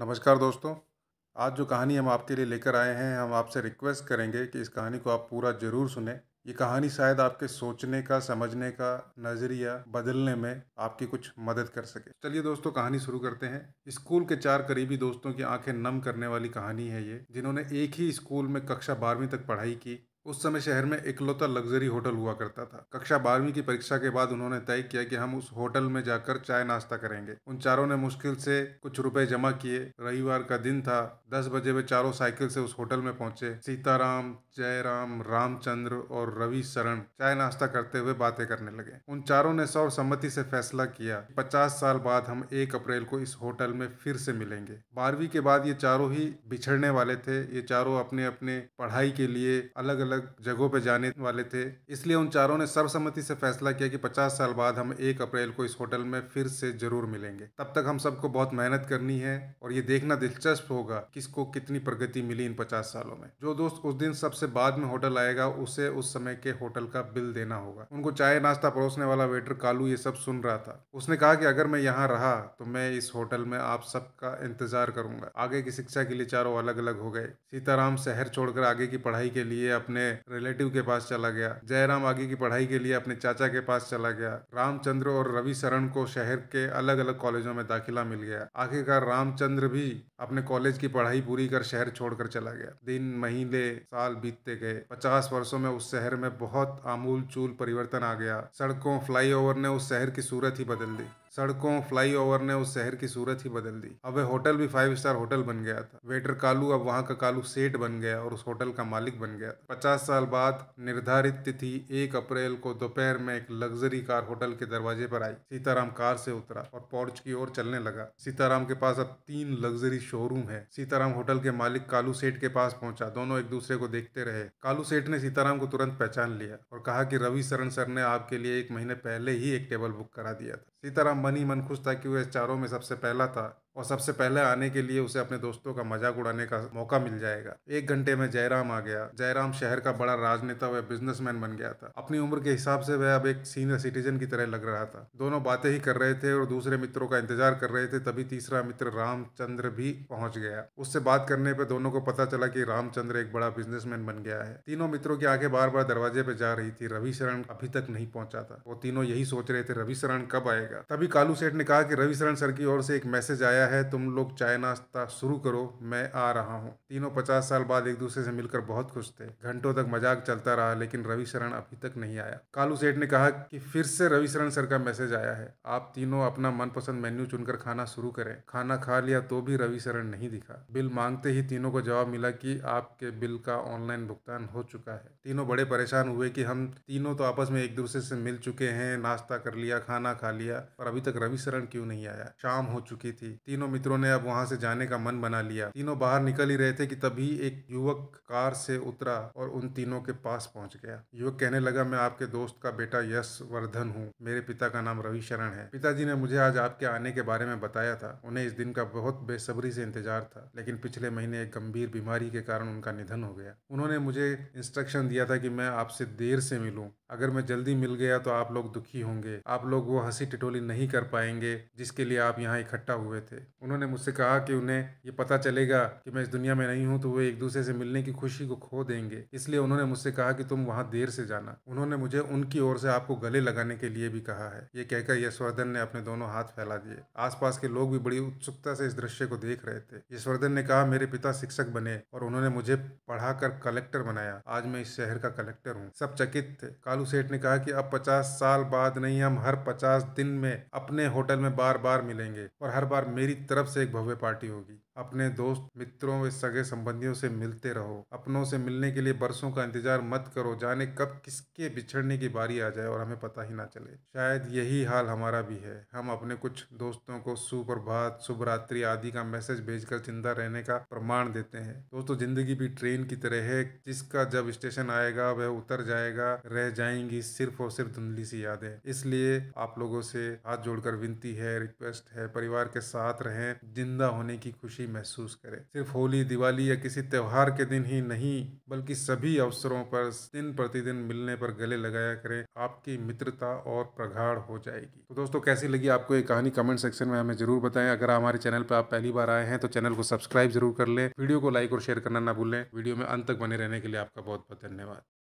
नमस्कार दोस्तों आज जो कहानी हम आपके लिए लेकर आए हैं हम आपसे रिक्वेस्ट करेंगे कि इस कहानी को आप पूरा ज़रूर सुने ये कहानी शायद आपके सोचने का समझने का नज़रिया बदलने में आपकी कुछ मदद कर सके चलिए दोस्तों कहानी शुरू करते हैं स्कूल के चार करीबी दोस्तों की आंखें नम करने वाली कहानी है ये जिन्होंने एक ही स्कूल में कक्षा बारहवीं तक पढ़ाई की उस समय शहर में इकलौता लग्जरी होटल हुआ करता था कक्षा बारहवीं की परीक्षा के बाद उन्होंने तय किया कि हम उस होटल में जाकर चाय नाश्ता करेंगे उन चारों ने मुश्किल से कुछ रुपए जमा किए रविवार का दिन था दस बजे वे चारों साइकिल से उस होटल में पहुंचे सीताराम जयराम रामचंद्र और रवि शरण चाय नाश्ता करते हुए बातें करने लगे उन चारों ने सर्वसम्मति सम्मति से फैसला किया पचास साल बाद हम एक अप्रैल को इस होटल में फिर से मिलेंगे बारहवीं के बाद ये चारों ही बिछड़ने वाले थे ये चारों अपने अपने पढ़ाई के लिए अलग अलग अलग जगहों पर जाने वाले थे इसलिए उन चारों ने सर्वसम्मति से फैसला किया कि पचास साल बाद हम एक अप्रैल को इस होटल में फिर से जरूर मिलेंगे तब तक हम सबको बहुत मेहनत करनी है और ये देखना दिलचस्प होगा किसको कितनी प्रगति मिली इन पचास सालों में जो दोस्त उस दिन सबसे बाद में होटल आएगा उसे उस समय के होटल का बिल देना होगा उनको चाय नाश्ता परोसने वाला वेटर कालू ये सब सुन रहा था उसने कहा कि अगर मैं यहाँ रहा तो मैं इस होटल में आप सबका इंतजार करूंगा आगे की शिक्षा के लिए चारों अलग अलग हो गए सीताराम शहर छोड़कर आगे की पढ़ाई के लिए अपने रिलेटिव के पास चला गया जयराम आगे की पढ़ाई के लिए अपने चाचा के पास चला गया रामचंद्र और रवि शरण को शहर के अलग अलग कॉलेजों में दाखिला मिल गया आखिरकार रामचंद्र भी अपने कॉलेज की पढ़ाई पूरी कर शहर छोड़कर चला गया दिन महीने साल बीतते गए पचास वर्षो में उस शहर में बहुत आमूल चूल परिवर्तन आ गया सड़कों फ्लाईओवर ने उस शहर की सूरत ही बदल दी सड़कों फ्लाईओवर ने उस शहर की सूरत ही बदल दी अब वह होटल भी फाइव स्टार होटल बन गया था वेटर कालू अब वहाँ का कालू सेठ बन गया और उस होटल का मालिक बन गया था पचास साल बाद निर्धारित तिथि एक अप्रैल को दोपहर में एक लग्जरी कार होटल के दरवाजे पर आई सीताराम कार से उतरा और पोर्च की ओर चलने लगा सीताराम के पास अब तीन लग्जरी शोरूम है सीताराम होटल के मालिक कालू सेठ के पास पहुंचा दोनों एक दूसरे को देखते रहे कालू सेठ ने सीताराम को तुरंत पहचान लिया और कहा कि रवि शरण सर ने आपके लिए एक महीने पहले ही एक टेबल बुक करा दिया था सीताराम मन ही मन खुश था कि वह चारों में सबसे पहला था और सबसे पहले आने के लिए उसे अपने दोस्तों का मजाक उड़ाने का मौका मिल जाएगा एक घंटे में जयराम आ गया जयराम शहर का बड़ा राजनेता व बिजनेसमैन बन गया था अपनी उम्र के हिसाब से वह अब एक सीनियर सिटीजन की तरह लग रहा था दोनों बातें ही कर रहे थे और दूसरे मित्रों का इंतजार कर रहे थे तभी तीसरा मित्र रामचंद्र भी पहुंच गया उससे बात करने पर दोनों को पता चला की रामचंद्र एक बड़ा बिजनेसमैन बन गया है तीनों मित्रों की आंखें बार बार दरवाजे पे जा रही थी रवि शरण अभी तक नहीं पहुंचा था वो तीनों यही सोच रहे थे रवि शरण कब आएगा तभी कालू सेठ ने कहा कि रवि शरण सर की ओर से एक मैसेज आया है तुम लोग चाय नाश्ता शुरू करो मैं आ रहा हूँ तीनों पचास साल बाद एक दूसरे से मिलकर बहुत खुश थे घंटों तक मजाक चलता रहा लेकिन रवि शरण अभी तक नहीं आया कालू सेठ ने कहा कि फिर से रवि शरण सर का मैसेज आया है आप तीनों अपना मनपसंद मेन्यू चुनकर खाना शुरू करें खाना खा लिया तो भी रवि शरण नहीं दिखा बिल मांगते ही तीनों को जवाब मिला की आपके बिल का ऑनलाइन भुगतान हो चुका है तीनों बड़े परेशान हुए की हम तीनों तो आपस में एक दूसरे से मिल चुके हैं नाश्ता कर लिया खाना खा लिया और अभी तक रवि शरण क्यों नहीं आया शाम हो चुकी थी तीनों मित्रों ने अब वहां से जाने का मन बना लिया तीनों बाहर निकल ही रहे थे कि तभी एक युवक कार से उतरा और उन तीनों के पास पहुंच गया युवक कहने लगा मैं आपके दोस्त का बेटा यश वर्धन हूँ मेरे पिता का नाम रवि शरण है पिताजी ने मुझे आज आपके आने के बारे में बताया था उन्हें इस दिन का बहुत बेसब्री से इंतजार था लेकिन पिछले महीने एक गंभीर बीमारी के कारण उनका निधन हो गया उन्होंने मुझे इंस्ट्रक्शन दिया था कि मैं आपसे देर से मिलूं अगर मैं जल्दी मिल गया तो आप लोग दुखी होंगे आप लोग वो हंसी टिटोली नहीं कर पाएंगे जिसके लिए आप यहाँ इकट्ठा हुए थे थे उन्होंने मुझसे कहा कि उन्हें ये पता चलेगा कि मैं इस दुनिया में नहीं हूँ तो वे एक दूसरे से मिलने की खुशी को खो देंगे इसलिए उन्होंने मुझसे कहा कि तुम वहाँ देर से जाना उन्होंने मुझे उनकी ओर से आपको गले लगाने के लिए भी कहा है ये कहकर यशवर्धन ने अपने दोनों हाथ फैला दिए आसपास के लोग भी बड़ी उत्सुकता से इस दृश्य को देख रहे थे यशवर्धन ने कहा मेरे पिता शिक्षक बने और उन्होंने मुझे पढ़ाकर कलेक्टर बनाया आज मैं इस शहर का कलेक्टर हूँ सब चकित थे कालू सेठ ने कहा कि अब पचास साल बाद नहीं हम हर पचास दिन में अपने होटल में बार बार मिलेंगे और हर बार मेरी मेरी तरफ से एक भव्य पार्टी होगी अपने दोस्त मित्रों व सगे संबंधियों से मिलते रहो अपनों से मिलने के लिए बरसों का इंतजार मत करो जाने कब किसके बिछड़ने की बारी आ जाए और हमें पता ही ना चले शायद यही हाल हमारा भी है हम अपने कुछ दोस्तों को सुप्रभात शुभ रात्रि आदि का मैसेज भेजकर जिंदा रहने का प्रमाण देते हैं दोस्तों जिंदगी भी ट्रेन की तरह है जिसका जब स्टेशन आएगा वह उतर जाएगा रह जाएंगी सिर्फ और सिर्फ धुंधली सी यादें इसलिए आप लोगों से हाथ जोड़कर विनती है रिक्वेस्ट है परिवार के साथ रहें जिंदा होने की खुशी महसूस करें सिर्फ होली दिवाली या किसी त्यौहार के दिन ही नहीं बल्कि सभी अवसरों पर दिन प्रतिदिन मिलने पर गले लगाया करें आपकी मित्रता और प्रगाढ़ हो जाएगी तो दोस्तों कैसी लगी आपको ये कहानी कमेंट सेक्शन में हमें जरूर बताएं अगर हमारे चैनल पर आप पहली बार आए हैं तो चैनल को सब्सक्राइब जरूर कर लें वीडियो को लाइक और शेयर करना ना भूलें वीडियो में अंत तक बने रहने के लिए आपका बहुत बहुत धन्यवाद